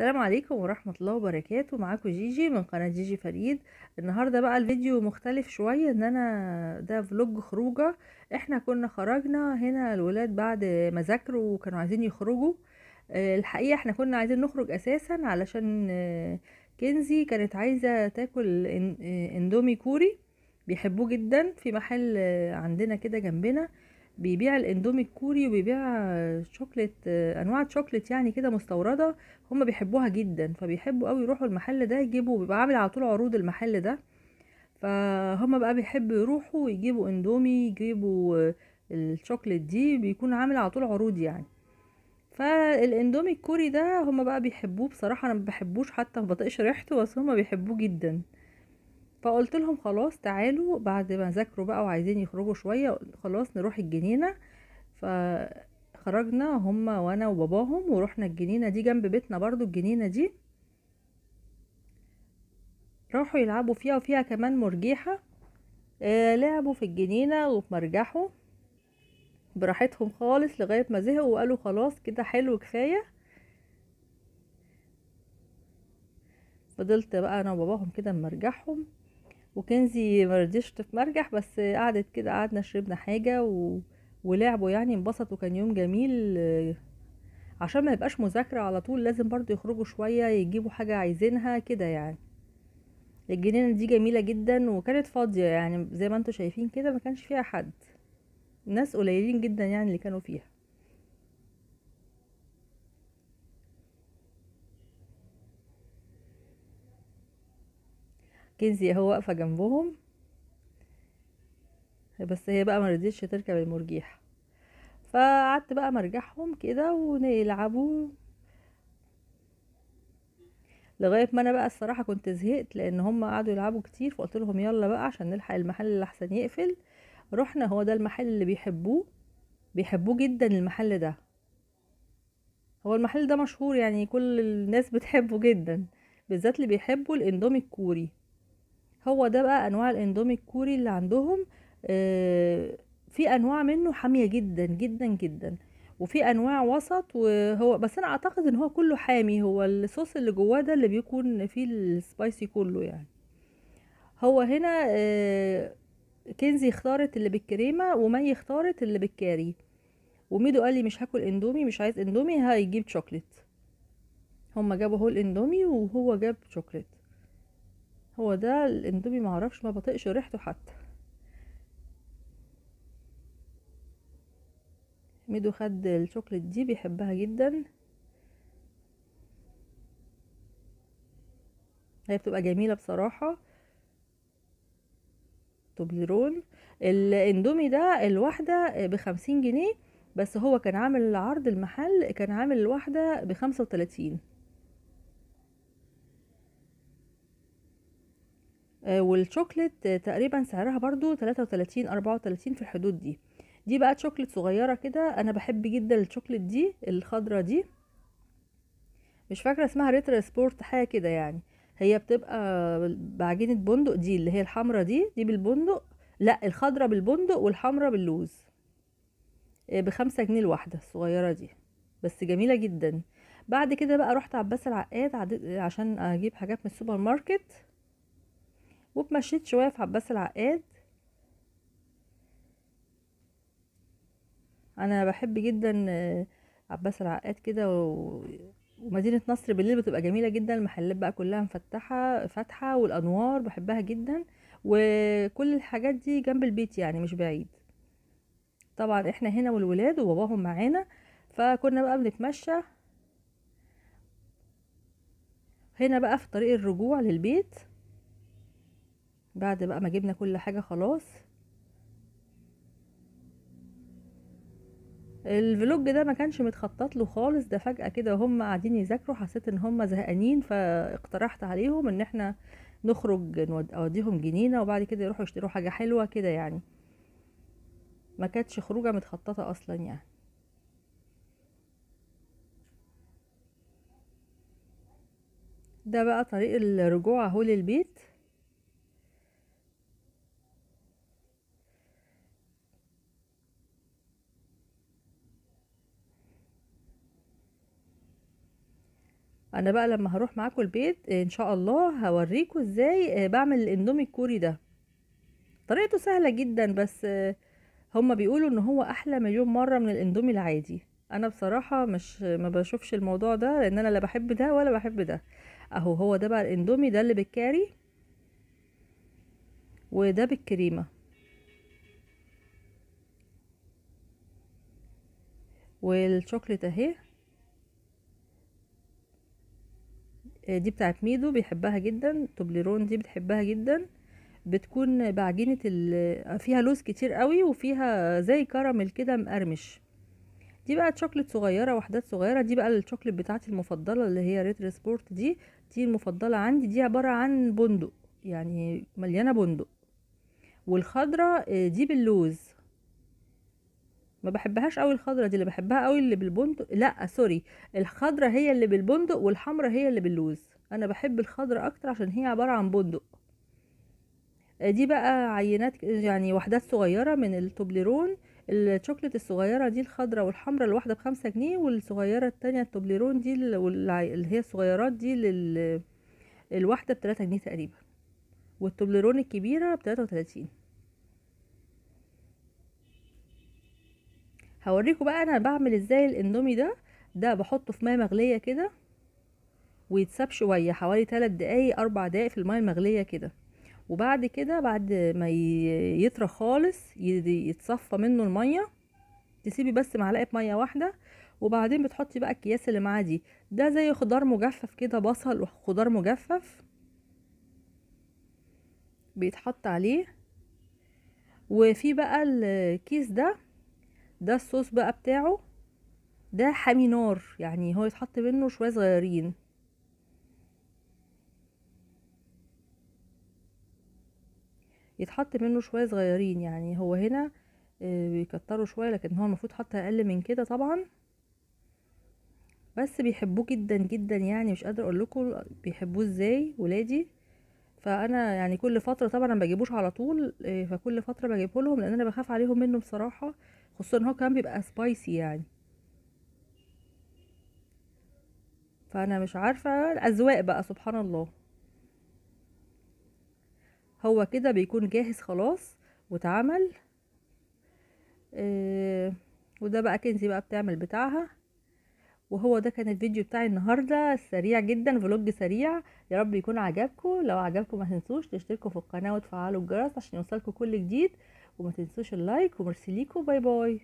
السلام عليكم ورحمة الله وبركاته معاكم جيجي من قناة جيجي فريد النهاردة بقى الفيديو مختلف شوية ان انا ده فلوج خروجة احنا كنا خرجنا هنا الولاد بعد ما ذاكروا وكانوا عايزين يخرجوا آه، الحقيقة احنا كنا عايزين نخرج اساسا علشان آه، كنزي كانت عايزة تاكل آه، اندومي كوري بيحبوه جدا في محل عندنا كده جنبنا بيبيع الاندومي الكوري وبيبيع شوكليت انواع شوكليت يعني كده مستورده هما بيحبوها جدا فبيحبوا قوي يروحوا المحل ده يجيبوا بيبقى عامل على طول عروض المحل ده فهم بقى بيحبوا يروحوا يجيبوا اندومي يجيبوا الشوكليت دي بيكون عامل على طول عروض يعني فالاندومي الكوري ده هما بقى بيحبوه بصراحه انا ما بحبوش حتى ما بطقش ريحته بس هما بيحبوه جدا فقلت لهم خلاص تعالوا بعد ما ذاكروا بقى وعايزين يخرجوا شويه خلاص نروح الجنينه فخرجنا هما وانا وباباهم ورحنا الجنينه دي جنب بيتنا برضو الجنينه دي راحوا يلعبوا فيها وفيها كمان مرجيحه آه لعبوا في الجنينه ومرجحوا براحتهم خالص لغايه ما زهقوا وقالوا خلاص كده حلو كفايه فضلت بقى انا وباباهم كده مرجحهم وكنزي مرضيش تتمرجح بس قعدت كده قعدنا شربنا حاجة و... ولعبوا يعني انبسطوا كان يوم جميل عشان ما يبقاش مذاكرة على طول لازم برضو يخرجوا شوية يجيبوا حاجة عايزينها كده يعني الجنينة دي جميلة جدا وكانت فاضية يعني زي ما انتوا شايفين كده ما كانش فيها حد ناس قليلين جدا يعني اللي كانوا فيها كنزي اهو واقفه جنبهم بس هي بقى مرضيتش تركب المرجيحه فقعدت بقى مرجحهم كده ونلعبوا لغايه ما انا بقى الصراحه كنت زهقت لان هم قعدوا يلعبوا كتير فقلت لهم يلا بقى عشان نلحق المحل اللي احسن يقفل رحنا هو ده المحل اللي بيحبوه بيحبوه جدا المحل ده هو المحل ده مشهور يعني كل الناس بتحبه جدا بالذات اللي بيحبوا الاندومي الكوري هو ده بقى انواع الاندومي الكوري اللي عندهم آه، في انواع منه حاميه جدا جدا جدا وفي انواع وسط وهو بس انا اعتقد ان هو كله حامي هو الصوص اللي جواه ده اللي بيكون فيه السبايسي كله يعني هو هنا آه، كنزي اختارت اللي بالكريمه ومي اختارت اللي بالكاري وميدو قال لي مش هاكل اندومي مش عايز اندومي هيجيب شوكليت هما جابوا هو الاندومي وهو جاب شوكليت هو ده الاندومي معرفش ما بطقش ريحته حتى ميدو خد الشوكليت دي بيحبها جدا هي بتبقى جميله بصراحه توبليرون الاندومي ده الواحده بخمسين جنيه بس هو كان عامل عرض المحل كان عامل الواحده بخمسة وتلاتين آه، والشوكليت آه، تقريبا سعرها برضو 33 34 في الحدود دي دي بقى شوكليت صغيره كده انا بحب جدا الشوكليت دي الخضره دي مش فاكره اسمها ريتر سبورت حاجه كده يعني هي بتبقى بعجينه بندق دي اللي هي الحمرة دي دي بالبندق لا الخضره بالبندق والحمرة باللوز آه، بخمسة جنيه الواحده الصغيره دي بس جميله جدا بعد كده بقى رحت عباس العقاد عشان اجيب حاجات من السوبر ماركت واتمشيت شوية في عباس العقاد انا بحب جدا آه، عباس العقاد كده و... ومدينة نصر بالليل بتبقى جميلة جدا المحلات بقى كلها مفتحة فاتحة والأنوار بحبها جدا وكل الحاجات دي جنب البيت يعني مش بعيد طبعا احنا هنا والولاد وباباهم معانا فكنا بقى بنتمشى هنا بقى في طريق الرجوع للبيت بعد بقى ما جبنا كل حاجة خلاص الفلوج ده ما كانش متخطط له خالص ده فجأة كده هم قاعدين يذاكروا حسيت ان هم زهقانين فاقترحت عليهم ان احنا نخرج اوديهم جنينة وبعد كده يروحوا يشتروا حاجة حلوة كده يعني ما كانتش خروجة متخططة اصلا يعني ده بقى طريق الرجوع اهو للبيت انا بقى لما هروح معاكم البيت آه، ان شاء الله هوريكم ازاي آه، بعمل الاندومي الكوري ده طريقته سهله جدا بس آه، هما بيقولوا ان هو احلى مليون مره من الاندومي العادي انا بصراحه مش ما بشوفش الموضوع ده لان انا لا بحب ده ولا بحب ده اهو هو ده بقى الاندومي ده اللي بالكاري وده بالكريمه والشوكليت اهي آه، دي بتاعت ميدو بيحبها جدا توبليرون دي بتحبها جدا بتكون بعجينة فيها لوز كتير قوي وفيها زي كراميل كده مقرمش دي بقى تشوكلت صغيرة وحدات صغيرة دي بقى الشوكليت بتاعتي المفضلة اللي هي ريتر سبورت دي دي المفضلة عندي دي عبارة عن بندق يعني مليانة بندق والخضرة آه، دي باللوز ما بحبهاش قوي الخضرة دي اللي بحبها قوي اللي بالبندق لا سوري الخضرة هي اللي بالبندق والحمرة هي اللي باللوز انا بحب الخضرة اكتر عشان هي عبارة عن بندق دي بقى عينات يعني وحدات صغيرة من التوبليرون الشوكلت الصغيرة دي الخضرة والحمرة الواحدة بخمسة جنيه والصغيرة التانية التوبليرون دي اللي هي الصغيرات دي الواحدة بتلاتة جنيه تقريبا والتوبليرون الكبيرة بتلاتة وتلاتين هوريكم بقى انا بعمل ازاي الاندومي ده ده بحطه في ميه مغليه كده ويتساب شويه حوالي 3 دقايق 4 دقايق في الميه المغليه كده وبعد كده بعد ما يطرى خالص يتصفى منه الميه تسيبي بس معلقه ميه واحده وبعدين بتحطي بقى الكياس اللي معاه دي ده زي خضار مجفف كده بصل وخضار مجفف بيتحط عليه وفي بقى الكيس ده ده الصوص بقى بتاعه ده حامي نار يعني هو يتحط منه شويه صغيرين يتحط منه شويه صغيرين يعني هو هنا آه، بيكتروا شويه لكن هو المفروض حتى اقل من كده طبعا بس بيحبوه جدا جدا يعني مش قادره اقول لكم بيحبوه ازاي ولادي فانا يعني كل فتره طبعا ما بجيبوش على طول آه، فكل فتره بجيبه لهم لان انا بخاف عليهم منه بصراحه خصوصا ان هو كمان بيبقى سبايسي يعني فانا مش عارفه الاذواق بقى سبحان الله هو كده بيكون جاهز خلاص واتعمل آه وده بقى كنزي بقى بتعمل بتاعها وهو ده كان الفيديو بتاعي النهارده سريع جدا فلوج سريع يا رب يكون عجبكم لو عجبكم ما تنسوش تشتركوا في القناه وتفعلوا الجرس عشان يوصلكم كل جديد وما تنسوش اللايك وميرسي ليكوا باي باي